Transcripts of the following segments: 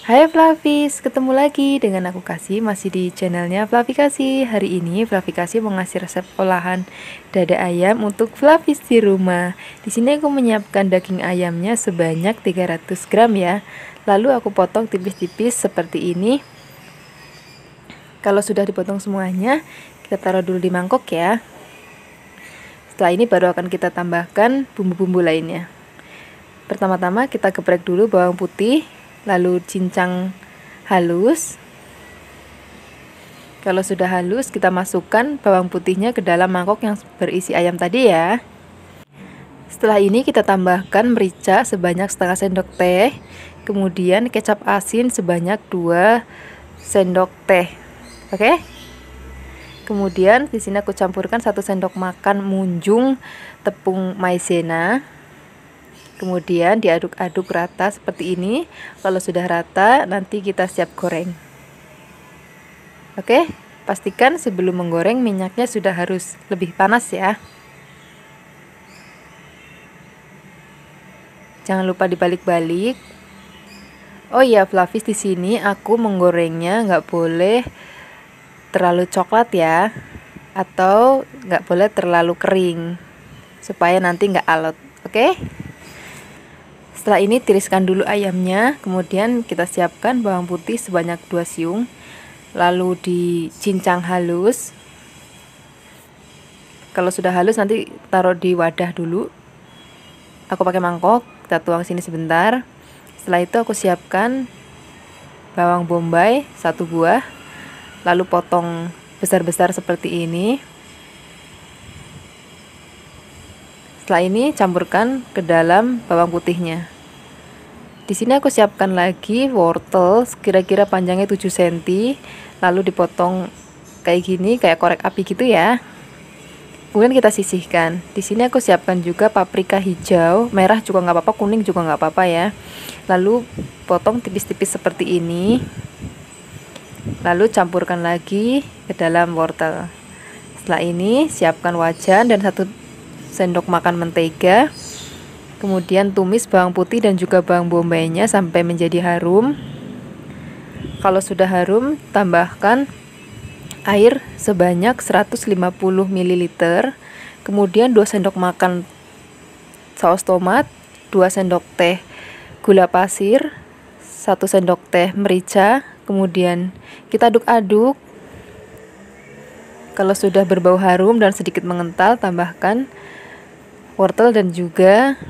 Hai Flavis, ketemu lagi dengan aku Kasih masih di channelnya Flavi Kasih Hari ini Flavi Kasih mau ngasih resep olahan dada ayam untuk Flavis di rumah Di sini aku menyiapkan daging ayamnya sebanyak 300 gram ya Lalu aku potong tipis-tipis seperti ini Kalau sudah dipotong semuanya, kita taruh dulu di mangkok ya Setelah ini baru akan kita tambahkan bumbu-bumbu lainnya Pertama-tama kita geprek dulu bawang putih lalu cincang halus. Kalau sudah halus, kita masukkan bawang putihnya ke dalam mangkok yang berisi ayam tadi ya. Setelah ini kita tambahkan merica sebanyak setengah sendok teh, kemudian kecap asin sebanyak 2 sendok teh. Oke? Okay? Kemudian di sini aku campurkan satu sendok makan munjung tepung maizena Kemudian diaduk-aduk rata seperti ini. Kalau sudah rata, nanti kita siap goreng. Oke, pastikan sebelum menggoreng minyaknya sudah harus lebih panas ya. Jangan lupa dibalik-balik. Oh iya, Flavis di sini aku menggorengnya nggak boleh terlalu coklat ya, atau nggak boleh terlalu kering supaya nanti nggak alot. Oke? Okay? Setelah ini tiriskan dulu ayamnya, kemudian kita siapkan bawang putih sebanyak 2 siung, lalu dicincang halus. Kalau sudah halus nanti taruh di wadah dulu. Aku pakai mangkok, kita tuang sini sebentar. Setelah itu aku siapkan bawang bombay satu buah, lalu potong besar-besar seperti ini. Setelah ini campurkan ke dalam bawang putihnya. Di sini aku siapkan lagi wortel kira-kira panjangnya 7 cm, lalu dipotong kayak gini kayak korek api gitu ya. Kemudian kita sisihkan. Di sini aku siapkan juga paprika hijau, merah juga nggak apa-apa, kuning juga nggak apa-apa ya. Lalu potong tipis-tipis seperti ini. Lalu campurkan lagi ke dalam wortel. Setelah ini siapkan wajan dan satu sendok makan mentega Kemudian tumis bawang putih dan juga bawang bombaynya sampai menjadi harum. Kalau sudah harum, tambahkan air sebanyak 150 ml. Kemudian 2 sendok makan saus tomat, 2 sendok teh gula pasir, 1 sendok teh merica. Kemudian kita aduk-aduk. Kalau sudah berbau harum dan sedikit mengental, tambahkan wortel dan juga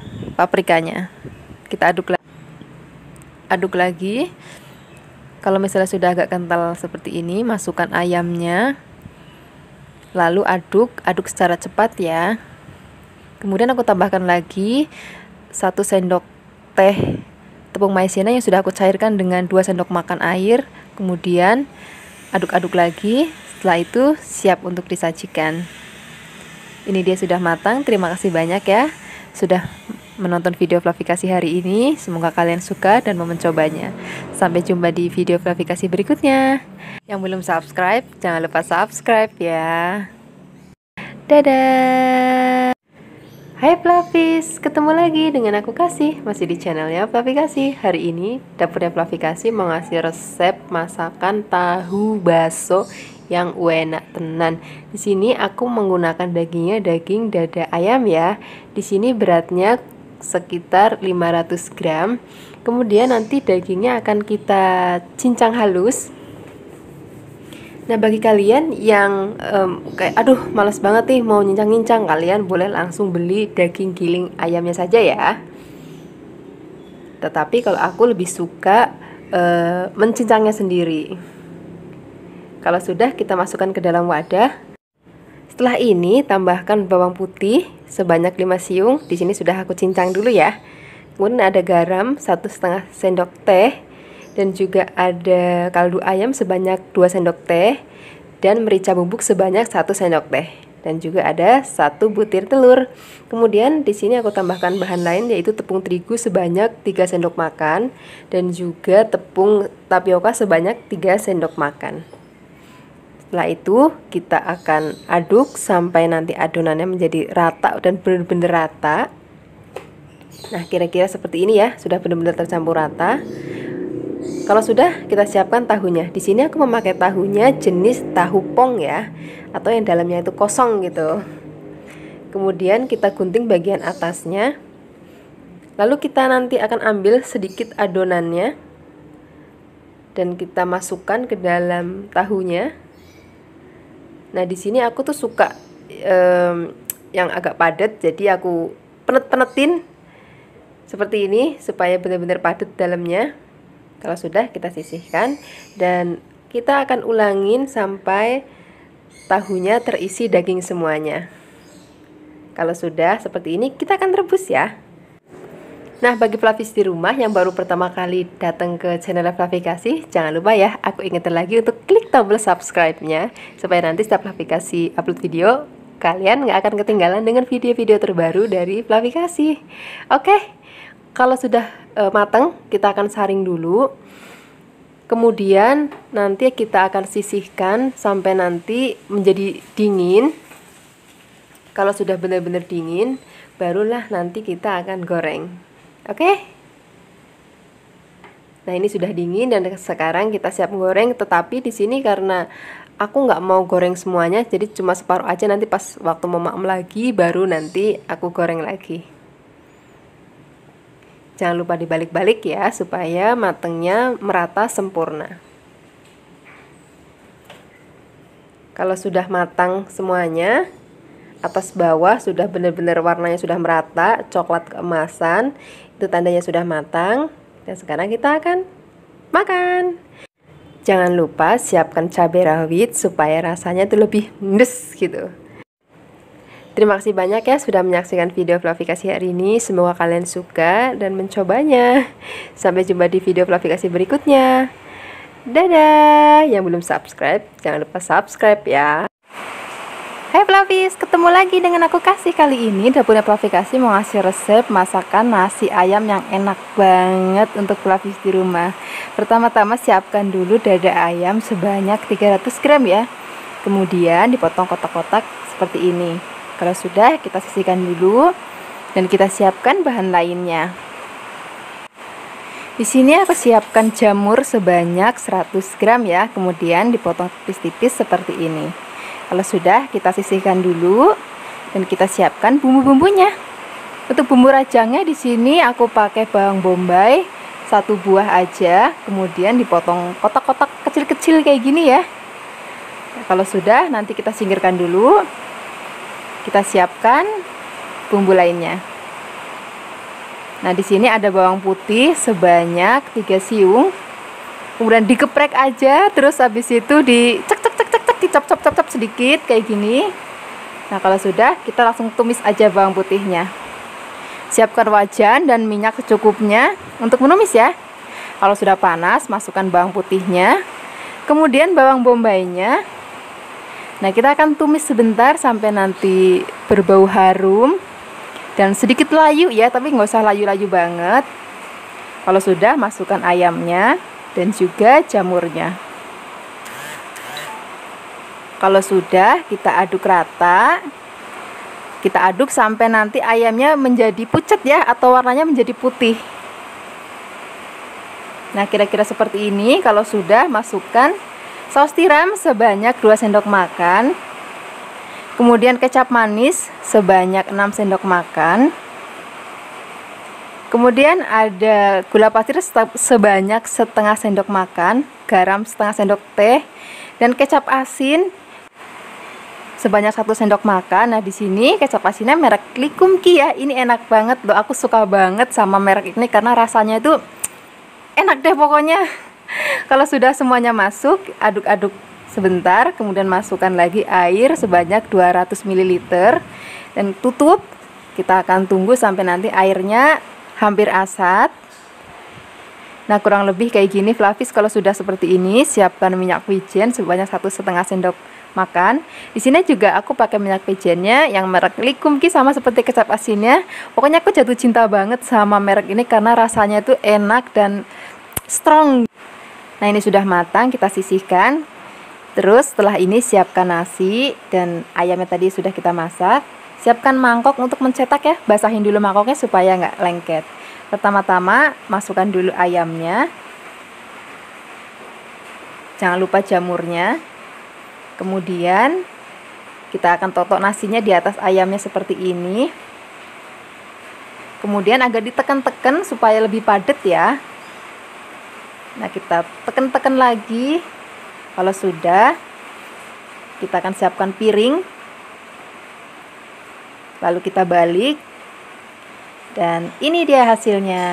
paprikanya kita aduk lagi aduk lagi kalau misalnya sudah agak kental seperti ini masukkan ayamnya lalu aduk aduk secara cepat ya kemudian aku tambahkan lagi satu sendok teh tepung maizena yang sudah aku cairkan dengan dua sendok makan air kemudian aduk-aduk lagi setelah itu siap untuk disajikan ini dia sudah matang terima kasih banyak ya sudah menonton video Flavikasi hari ini. Semoga kalian suka dan mau mencobanya. Sampai jumpa di video Flavikasi berikutnya. Yang belum subscribe, jangan lupa subscribe ya. Dadah! Hai Flavis, ketemu lagi dengan aku Kasih Masih di channelnya Flavikasi Hari ini dapurnya Flavikasi mengasih resep masakan tahu baso yang enak tenan. Di sini aku menggunakan dagingnya daging dada ayam ya. Di sini beratnya sekitar 500 gram kemudian nanti dagingnya akan kita cincang halus Nah bagi kalian yang um, kayak aduh males banget nih mau nyincang-nyincang kalian boleh langsung beli daging giling ayamnya saja ya. Tetapi kalau aku lebih suka uh, eh, mencincangnya sendiri. Kalau sudah kita masukkan ke dalam wadah, setelah ini tambahkan bawang putih sebanyak 5 siung. Di sini sudah aku cincang dulu ya. Kemudian ada garam satu setengah sendok teh dan juga ada kaldu ayam sebanyak 2 sendok teh dan merica bubuk sebanyak satu sendok teh dan juga ada satu butir telur. Kemudian di sini aku tambahkan bahan lain yaitu tepung terigu sebanyak 3 sendok makan dan juga tepung tapioka sebanyak 3 sendok makan setelah itu kita akan aduk sampai nanti adonannya menjadi rata dan benar-benar rata nah kira-kira seperti ini ya sudah benar-benar tercampur rata kalau sudah kita siapkan tahunya di sini aku memakai tahunya jenis tahu pong ya atau yang dalamnya itu kosong gitu kemudian kita gunting bagian atasnya lalu kita nanti akan ambil sedikit adonannya dan kita masukkan ke dalam tahunya Nah di sini aku tuh suka um, yang agak padat, jadi aku penet-penetin seperti ini supaya benar-benar padat dalamnya. Kalau sudah kita sisihkan dan kita akan ulangin sampai tahunya terisi daging semuanya. Kalau sudah seperti ini kita akan rebus ya. Nah, bagi pelapis di rumah yang baru pertama kali datang ke channel Flavikasi, jangan lupa ya, aku ingetin lagi untuk klik tombol subscribe-nya, supaya nanti setiap Flavikasi upload video, kalian nggak akan ketinggalan dengan video-video terbaru dari Flavikasi. Oke, kalau sudah uh, matang, kita akan saring dulu. Kemudian nanti kita akan sisihkan sampai nanti menjadi dingin. Kalau sudah benar-benar dingin, barulah nanti kita akan goreng. Oke. Okay? Nah ini sudah dingin dan sekarang kita siap goreng. Tetapi di sini karena aku nggak mau goreng semuanya, jadi cuma separuh aja nanti pas waktu memakmum lagi baru nanti aku goreng lagi. Jangan lupa dibalik-balik ya supaya matangnya merata sempurna. Kalau sudah matang semuanya, atas bawah sudah benar-benar warnanya sudah merata, coklat keemasan. Itu tandanya sudah matang. Dan sekarang kita akan makan. Jangan lupa siapkan cabai rawit supaya rasanya itu lebih nes gitu. Terima kasih banyak ya sudah menyaksikan video Flavikasi hari ini. Semoga kalian suka dan mencobanya. Sampai jumpa di video Flavikasi berikutnya. Dadah! Yang belum subscribe, jangan lupa subscribe ya. Hai Flavis, ketemu lagi dengan aku Kasih kali ini Dapurnya Kasih mau ngasih resep masakan nasi ayam yang enak banget untuk Flavis di rumah Pertama-tama siapkan dulu dada ayam sebanyak 300 gram ya Kemudian dipotong kotak-kotak seperti ini Kalau sudah kita sisihkan dulu dan kita siapkan bahan lainnya di sini aku siapkan jamur sebanyak 100 gram ya, kemudian dipotong tipis-tipis seperti ini. Kalau sudah, kita sisihkan dulu dan kita siapkan bumbu-bumbunya. Untuk bumbu rajangnya di sini aku pakai bawang bombay satu buah aja, kemudian dipotong kotak-kotak kecil-kecil kayak gini ya. kalau sudah, nanti kita singkirkan dulu. Kita siapkan bumbu lainnya. Nah, di sini ada bawang putih sebanyak 3 siung. Kemudian dikeprek aja, terus habis itu dicek dicop-cop-cop sedikit kayak gini nah kalau sudah kita langsung tumis aja bawang putihnya siapkan wajan dan minyak secukupnya untuk menumis ya kalau sudah panas masukkan bawang putihnya kemudian bawang bombaynya nah kita akan tumis sebentar sampai nanti berbau harum dan sedikit layu ya tapi nggak usah layu-layu banget kalau sudah masukkan ayamnya dan juga jamurnya kalau sudah kita aduk rata. Kita aduk sampai nanti ayamnya menjadi pucat ya atau warnanya menjadi putih. Nah, kira-kira seperti ini kalau sudah masukkan saus tiram sebanyak 2 sendok makan. Kemudian kecap manis sebanyak 6 sendok makan. Kemudian ada gula pasir sebanyak setengah sendok makan, garam setengah sendok teh, dan kecap asin sebanyak satu sendok makan. Nah, di sini kecap asinnya merek Likumki ya. Ini enak banget loh. Aku suka banget sama merek ini karena rasanya itu enak deh pokoknya. Kalau sudah semuanya masuk, aduk-aduk sebentar, kemudian masukkan lagi air sebanyak 200 ml dan tutup. Kita akan tunggu sampai nanti airnya hampir asat. Nah kurang lebih kayak gini Flavis kalau sudah seperti ini siapkan minyak wijen sebanyak satu setengah sendok makan. Di sini juga aku pakai minyak wijennya yang merek Likumki sama seperti kecap asinnya. Pokoknya aku jatuh cinta banget sama merek ini karena rasanya itu enak dan strong. Nah, ini sudah matang, kita sisihkan. Terus setelah ini siapkan nasi dan ayamnya tadi sudah kita masak. Siapkan mangkok untuk mencetak ya, basahin dulu mangkoknya supaya nggak lengket. Pertama-tama masukkan dulu ayamnya. Jangan lupa jamurnya. Kemudian kita akan totok nasinya di atas ayamnya seperti ini. Kemudian agak ditekan-tekan supaya lebih padat ya. Nah, kita tekan-tekan lagi. Kalau sudah, kita akan siapkan piring. Lalu kita balik. Dan ini dia hasilnya.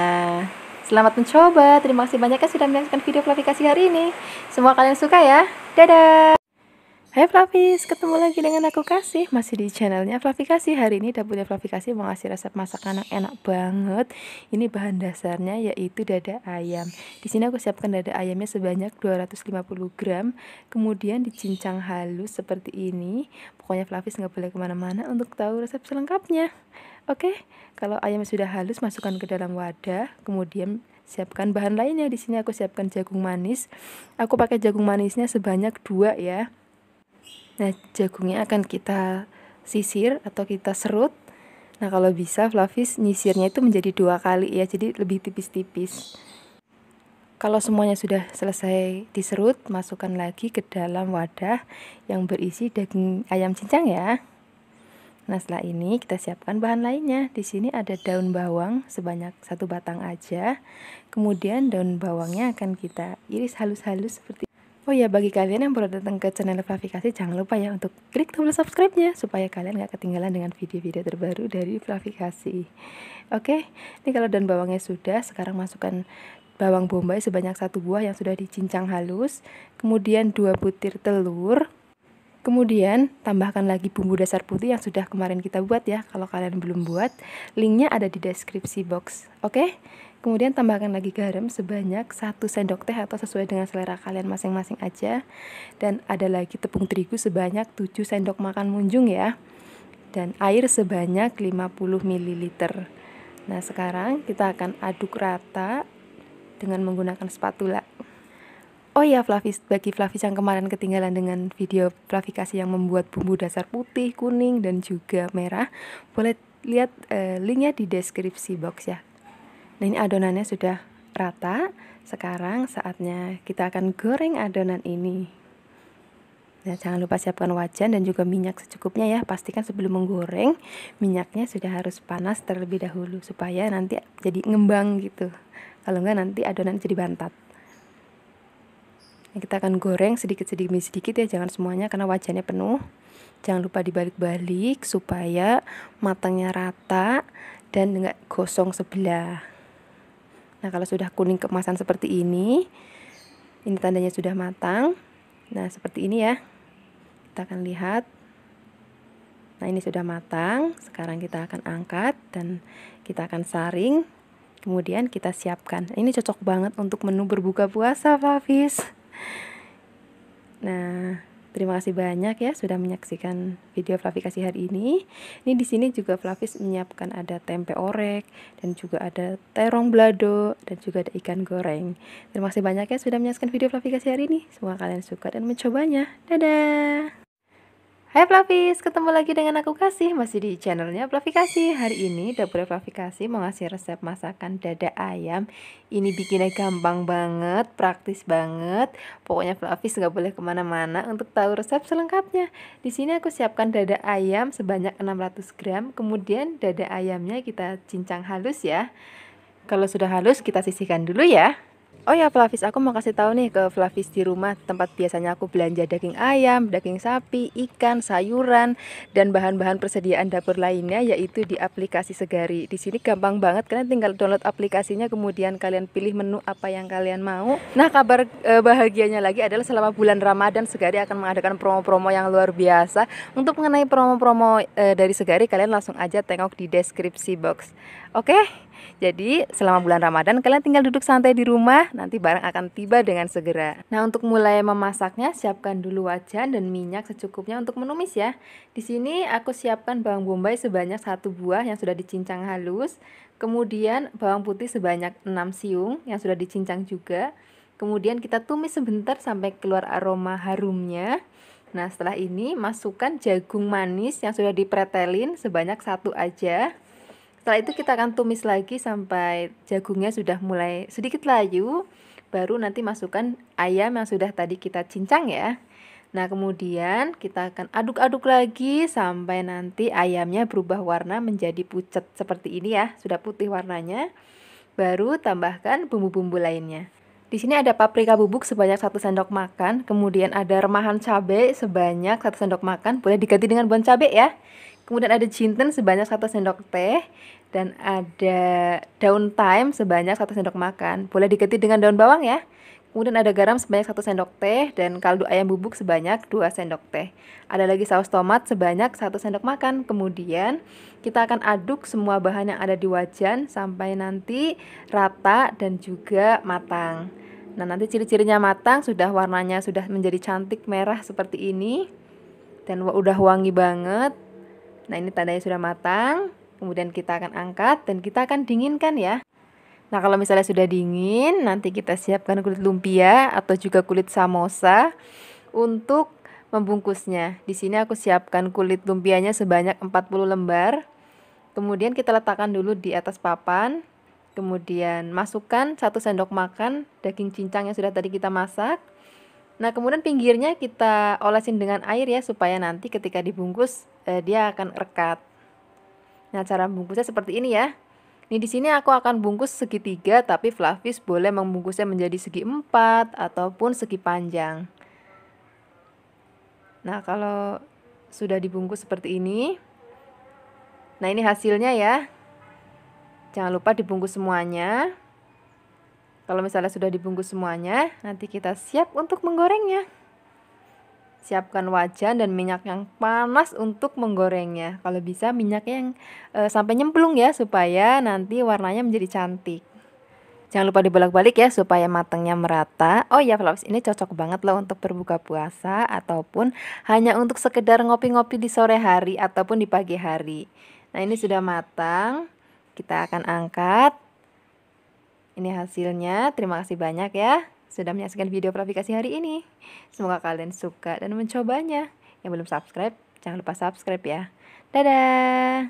Selamat mencoba. Terima kasih banyak ya sudah menyaksikan video klarifikasi hari ini. Semua kalian suka ya. Dadah. Hai Flavis, ketemu lagi dengan aku Kasih Masih di channelnya Flavi Kasih Hari ini dapurnya Flavi Kasih mau ngasih resep masakan yang enak banget Ini bahan dasarnya yaitu dada ayam Di sini aku siapkan dada ayamnya sebanyak 250 gram Kemudian dicincang halus seperti ini Pokoknya Flavis nggak boleh kemana-mana untuk tahu resep selengkapnya Oke, kalau ayamnya sudah halus masukkan ke dalam wadah Kemudian siapkan bahan lainnya Di sini aku siapkan jagung manis Aku pakai jagung manisnya sebanyak 2 ya Nah, jagungnya akan kita sisir atau kita serut. Nah, kalau bisa Flavis nyisirnya itu menjadi dua kali ya, jadi lebih tipis-tipis. Kalau semuanya sudah selesai diserut, masukkan lagi ke dalam wadah yang berisi daging ayam cincang ya. Nah, setelah ini kita siapkan bahan lainnya. Di sini ada daun bawang sebanyak satu batang aja. Kemudian daun bawangnya akan kita iris halus-halus seperti Oh ya bagi kalian yang baru datang ke channel Flavikasi jangan lupa ya untuk klik tombol subscribe-nya supaya kalian nggak ketinggalan dengan video-video terbaru dari Flavikasi. Oke, ini kalau daun bawangnya sudah, sekarang masukkan bawang bombay sebanyak satu buah yang sudah dicincang halus, kemudian dua butir telur, Kemudian tambahkan lagi bumbu dasar putih yang sudah kemarin kita buat ya. Kalau kalian belum buat, linknya ada di deskripsi box. Oke, okay? Kemudian tambahkan lagi garam sebanyak 1 sendok teh atau sesuai dengan selera kalian masing-masing aja. Dan ada lagi tepung terigu sebanyak 7 sendok makan munjung ya. Dan air sebanyak 50 ml. Nah, sekarang kita akan aduk rata dengan menggunakan spatula. Oh iya, Fluffy, bagi Fluffy yang kemarin ketinggalan dengan video kasih yang membuat bumbu dasar putih, kuning, dan juga merah, boleh lihat e, linknya di deskripsi box ya. Nah, ini adonannya sudah rata. Sekarang saatnya kita akan goreng adonan ini. Nah, jangan lupa siapkan wajan dan juga minyak secukupnya ya. Pastikan sebelum menggoreng, minyaknya sudah harus panas terlebih dahulu supaya nanti jadi ngembang gitu. Kalau enggak nanti adonan jadi bantat. Nah, kita akan goreng sedikit demi sedikit ya, jangan semuanya karena wajannya penuh. Jangan lupa dibalik-balik supaya matangnya rata dan enggak gosong sebelah. Nah, kalau sudah kuning kemasan seperti ini, ini tandanya sudah matang. Nah, seperti ini ya. Kita akan lihat. Nah, ini sudah matang. Sekarang kita akan angkat dan kita akan saring. Kemudian kita siapkan. Ini cocok banget untuk menu berbuka puasa, Fafis. Nah, Terima kasih banyak ya sudah menyaksikan video Fluffy kasih hari ini. Ini di sini juga Fluffy menyiapkan ada tempe orek dan juga ada terong blado dan juga ada ikan goreng. Terima kasih banyak ya sudah menyaksikan video Fluffy kasih hari ini. Semoga kalian suka dan mencobanya. Dadah. Hai Plavis, ketemu lagi dengan aku Kasih masih di channelnya Fluffy Kasih. Hari ini dapur Fluffy Kasih mau ngasih resep masakan dada ayam. Ini bikinnya gampang banget, praktis banget. Pokoknya Plavis gak boleh kemana-mana untuk tahu resep selengkapnya. Di sini aku siapkan dada ayam sebanyak 600 gram. Kemudian dada ayamnya kita cincang halus ya. Kalau sudah halus kita sisihkan dulu ya. Oh ya Flavis, aku mau kasih tahu nih ke Flavis di rumah tempat biasanya aku belanja daging ayam, daging sapi, ikan, sayuran, dan bahan-bahan persediaan dapur lainnya yaitu di aplikasi Segari. Di sini gampang banget kalian tinggal download aplikasinya kemudian kalian pilih menu apa yang kalian mau. Nah, kabar eh, bahagianya lagi adalah selama bulan Ramadan Segari akan mengadakan promo-promo yang luar biasa. Untuk mengenai promo-promo eh, dari Segari kalian langsung aja tengok di deskripsi box. Oke? Okay? Jadi selama bulan Ramadan kalian tinggal duduk santai di rumah, nanti barang akan tiba dengan segera. Nah untuk mulai memasaknya siapkan dulu wajan dan minyak secukupnya untuk menumis ya. Di sini aku siapkan bawang bombay sebanyak satu buah yang sudah dicincang halus, kemudian bawang putih sebanyak 6 siung yang sudah dicincang juga. Kemudian kita tumis sebentar sampai keluar aroma harumnya. Nah, setelah ini masukkan jagung manis yang sudah dipretelin sebanyak satu aja. Setelah itu kita akan tumis lagi sampai jagungnya sudah mulai sedikit layu. Baru nanti masukkan ayam yang sudah tadi kita cincang ya. Nah, kemudian kita akan aduk-aduk lagi sampai nanti ayamnya berubah warna menjadi pucat seperti ini ya, sudah putih warnanya. Baru tambahkan bumbu-bumbu lainnya. Di sini ada paprika bubuk sebanyak 1 sendok makan, kemudian ada remahan cabai sebanyak 1 sendok makan, boleh diganti dengan bon cabai ya. Kemudian ada jinten sebanyak satu sendok teh dan ada daun thyme sebanyak satu sendok makan. Boleh diganti dengan daun bawang ya. Kemudian ada garam sebanyak satu sendok teh dan kaldu ayam bubuk sebanyak dua sendok teh. Ada lagi saus tomat sebanyak satu sendok makan. Kemudian kita akan aduk semua bahan yang ada di wajan sampai nanti rata dan juga matang. Nah, nanti ciri-cirinya matang, sudah warnanya sudah menjadi cantik merah seperti ini dan udah wangi banget. Nah, ini tandanya sudah matang. Kemudian kita akan angkat dan kita akan dinginkan ya. Nah, kalau misalnya sudah dingin, nanti kita siapkan kulit lumpia atau juga kulit samosa untuk membungkusnya. Di sini aku siapkan kulit lumpianya sebanyak 40 lembar. Kemudian kita letakkan dulu di atas papan. Kemudian masukkan satu sendok makan daging cincang yang sudah tadi kita masak. Nah, kemudian pinggirnya kita olesin dengan air ya supaya nanti ketika dibungkus eh, dia akan rekat. Nah, cara bungkusnya seperti ini ya. Ini di sini aku akan bungkus segitiga tapi Flavis boleh membungkusnya menjadi segi empat ataupun segi panjang. Nah, kalau sudah dibungkus seperti ini. Nah, ini hasilnya ya. Jangan lupa dibungkus semuanya. Kalau misalnya sudah dibungkus semuanya, nanti kita siap untuk menggorengnya. Siapkan wajan dan minyak yang panas untuk menggorengnya. Kalau bisa minyaknya yang e, sampai nyemplung ya supaya nanti warnanya menjadi cantik. Jangan lupa dibolak-balik ya supaya matangnya merata. Oh iya, Flops ini cocok banget loh untuk berbuka puasa ataupun hanya untuk sekedar ngopi-ngopi di sore hari ataupun di pagi hari. Nah, ini sudah matang. Kita akan angkat ini hasilnya. Terima kasih banyak ya sudah menyaksikan video verifikasi hari ini. Semoga kalian suka dan mencobanya. Yang belum subscribe, jangan lupa subscribe ya. Dadah!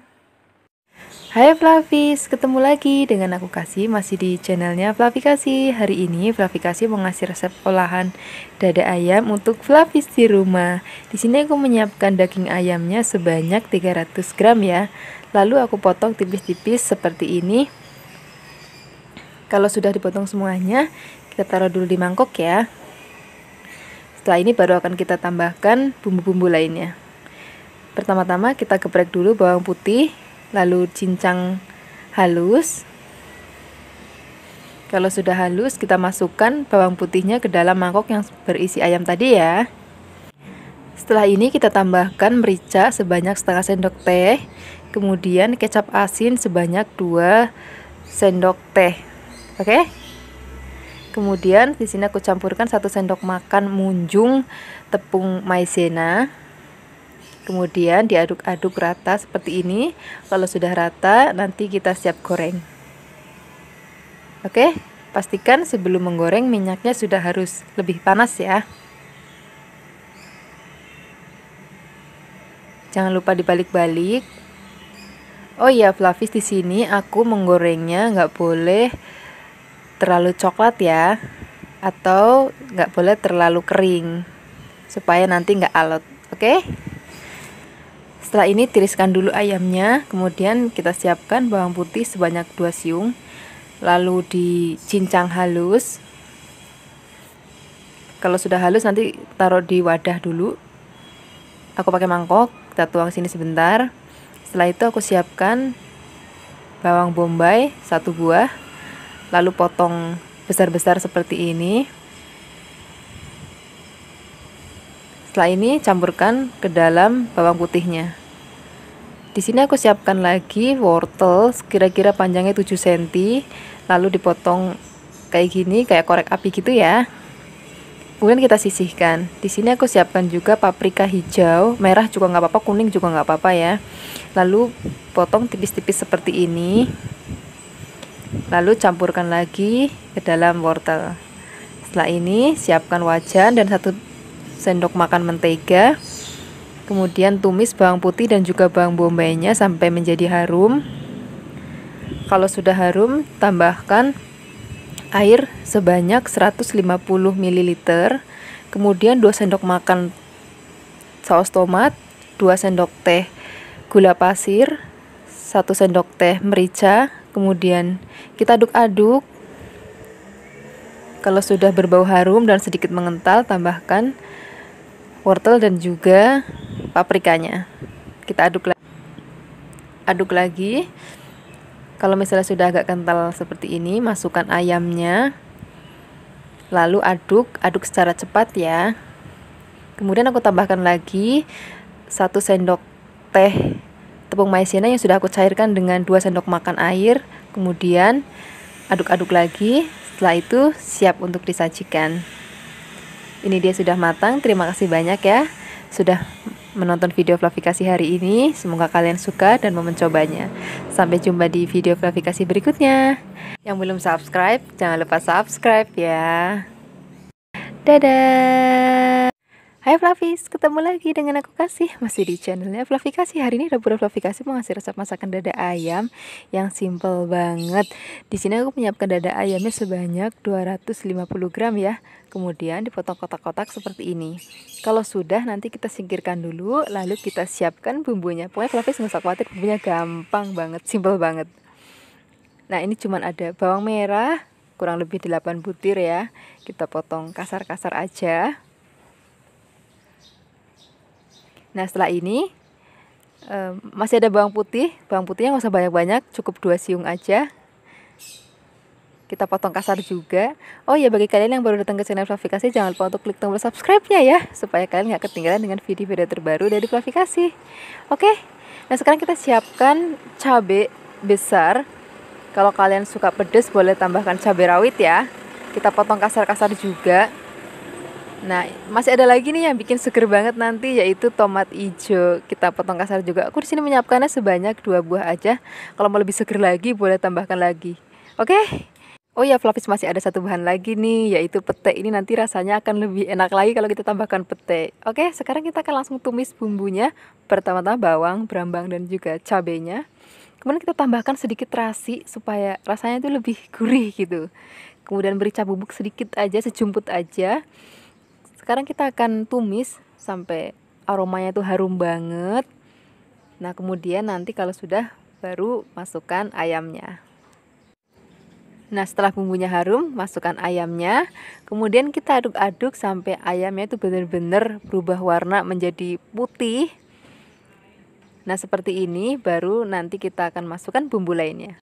Hai Flavis, ketemu lagi dengan aku Kasih masih di channelnya Flavi Hari ini Flavi mau ngasih resep olahan dada ayam untuk Flavis di rumah Di sini aku menyiapkan daging ayamnya sebanyak 300 gram ya Lalu aku potong tipis-tipis seperti ini kalau sudah dipotong semuanya, kita taruh dulu di mangkok ya. Setelah ini baru akan kita tambahkan bumbu-bumbu lainnya. Pertama-tama kita geprek dulu bawang putih, lalu cincang halus. Kalau sudah halus, kita masukkan bawang putihnya ke dalam mangkok yang berisi ayam tadi ya. Setelah ini kita tambahkan merica sebanyak setengah sendok teh, kemudian kecap asin sebanyak 2 sendok teh oke kemudian di sini aku campurkan satu sendok makan munjung tepung maizena kemudian diaduk-aduk rata seperti ini kalau sudah rata nanti kita siap goreng oke pastikan sebelum menggoreng minyaknya sudah harus lebih panas ya jangan lupa dibalik-balik oh iya Flavis di sini aku menggorengnya nggak boleh terlalu coklat ya atau nggak boleh terlalu kering supaya nanti nggak alot oke okay? setelah ini tiriskan dulu ayamnya kemudian kita siapkan bawang putih sebanyak 2 siung lalu dicincang halus kalau sudah halus nanti taruh di wadah dulu aku pakai mangkok kita tuang sini sebentar setelah itu aku siapkan bawang bombay satu buah lalu potong besar-besar seperti ini setelah ini campurkan ke dalam bawang putihnya di sini aku siapkan lagi wortel kira-kira panjangnya 7 cm lalu dipotong kayak gini kayak korek api gitu ya kemudian kita sisihkan di sini aku siapkan juga paprika hijau merah juga nggak apa-apa kuning juga nggak apa-apa ya lalu potong tipis-tipis seperti ini Lalu campurkan lagi ke dalam wortel. Setelah ini siapkan wajan dan satu sendok makan mentega. Kemudian tumis bawang putih dan juga bawang bombaynya sampai menjadi harum. Kalau sudah harum, tambahkan air sebanyak 150 ml. Kemudian 2 sendok makan saus tomat, 2 sendok teh gula pasir, 1 sendok teh merica, Kemudian kita aduk-aduk. Kalau sudah berbau harum dan sedikit mengental, tambahkan wortel dan juga paprikanya. Kita aduk lagi. Aduk lagi. Kalau misalnya sudah agak kental seperti ini, masukkan ayamnya. Lalu aduk, aduk secara cepat ya. Kemudian aku tambahkan lagi satu sendok teh tepung maizena yang sudah aku cairkan dengan 2 sendok makan air kemudian aduk-aduk lagi setelah itu siap untuk disajikan ini dia sudah matang terima kasih banyak ya sudah menonton video flavifikasi hari ini semoga kalian suka dan mau mencobanya sampai jumpa di video flavifikasi berikutnya yang belum subscribe jangan lupa subscribe ya dadah Hai Flavis, ketemu lagi dengan aku Kasih Masih di channelnya Fluffy Kasih Hari ini dapur Fluffy Kasih mau ngasih resep masakan dada ayam Yang simple banget Di sini aku menyiapkan dada ayamnya sebanyak 250 gram ya Kemudian dipotong kotak-kotak seperti ini Kalau sudah nanti kita singkirkan dulu Lalu kita siapkan bumbunya Pokoknya Flavis nggak usah khawatir bumbunya gampang banget Simple banget Nah ini cuma ada bawang merah kurang lebih 8 butir ya kita potong kasar-kasar aja Nah setelah ini um, masih ada bawang putih. Bawang putihnya nggak usah banyak-banyak, cukup dua siung aja. Kita potong kasar juga. Oh ya bagi kalian yang baru datang ke channel Flavikasi jangan lupa untuk klik tombol subscribe-nya ya supaya kalian nggak ketinggalan dengan video-video terbaru dari Flavikasi. Oke. Nah sekarang kita siapkan cabai besar. Kalau kalian suka pedas boleh tambahkan cabai rawit ya. Kita potong kasar-kasar juga. Nah, masih ada lagi nih yang bikin seger banget nanti yaitu tomat hijau. Kita potong kasar juga. Aku di sini menyiapkannya sebanyak dua buah aja. Kalau mau lebih seger lagi boleh tambahkan lagi. Oke. Okay? Oh ya, Flavis masih ada satu bahan lagi nih, yaitu pete. Ini nanti rasanya akan lebih enak lagi kalau kita tambahkan pete. Oke, sekarang kita akan langsung tumis bumbunya. Pertama-tama bawang, berambang, dan juga cabenya. Kemudian kita tambahkan sedikit terasi supaya rasanya itu lebih gurih gitu. Kemudian beri cabubuk bubuk sedikit aja, sejumput aja. Sekarang kita akan tumis sampai aromanya itu harum banget. Nah, kemudian nanti kalau sudah baru masukkan ayamnya. Nah, setelah bumbunya harum, masukkan ayamnya. Kemudian kita aduk-aduk sampai ayamnya itu benar-benar berubah warna menjadi putih. Nah, seperti ini baru nanti kita akan masukkan bumbu lainnya.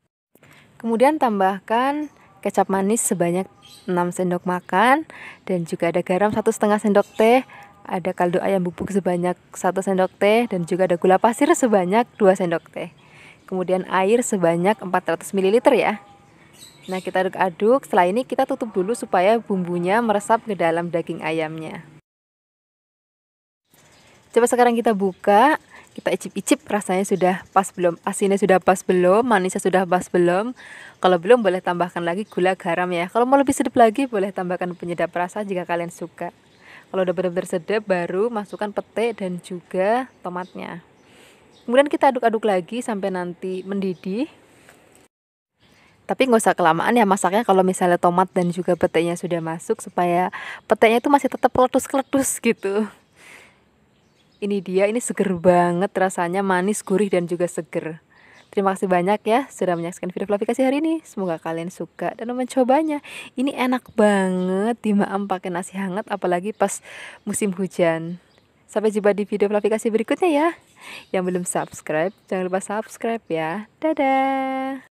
Kemudian tambahkan kecap manis sebanyak 6 sendok makan dan juga ada garam satu setengah sendok teh ada kaldu ayam bubuk sebanyak satu sendok teh dan juga ada gula pasir sebanyak 2 sendok teh kemudian air sebanyak 400 ml ya Nah kita aduk-aduk setelah ini kita tutup dulu supaya bumbunya meresap ke dalam daging ayamnya Coba sekarang kita buka kita icip-icip rasanya sudah pas belum asinnya sudah pas belum manisnya sudah pas belum kalau belum boleh tambahkan lagi gula garam ya kalau mau lebih sedap lagi boleh tambahkan penyedap rasa jika kalian suka kalau udah benar-benar sedap baru masukkan pete dan juga tomatnya kemudian kita aduk-aduk lagi sampai nanti mendidih tapi nggak usah kelamaan ya masaknya kalau misalnya tomat dan juga petenya sudah masuk supaya petenya itu masih tetap keletus-keletus gitu ini dia, ini seger banget rasanya, manis, gurih, dan juga seger. Terima kasih banyak ya sudah menyaksikan video Flavikasi hari ini. Semoga kalian suka dan mencobanya. Ini enak banget dimakan pakai nasi hangat apalagi pas musim hujan. Sampai jumpa di video Flavikasi berikutnya ya. Yang belum subscribe, jangan lupa subscribe ya. Dadah.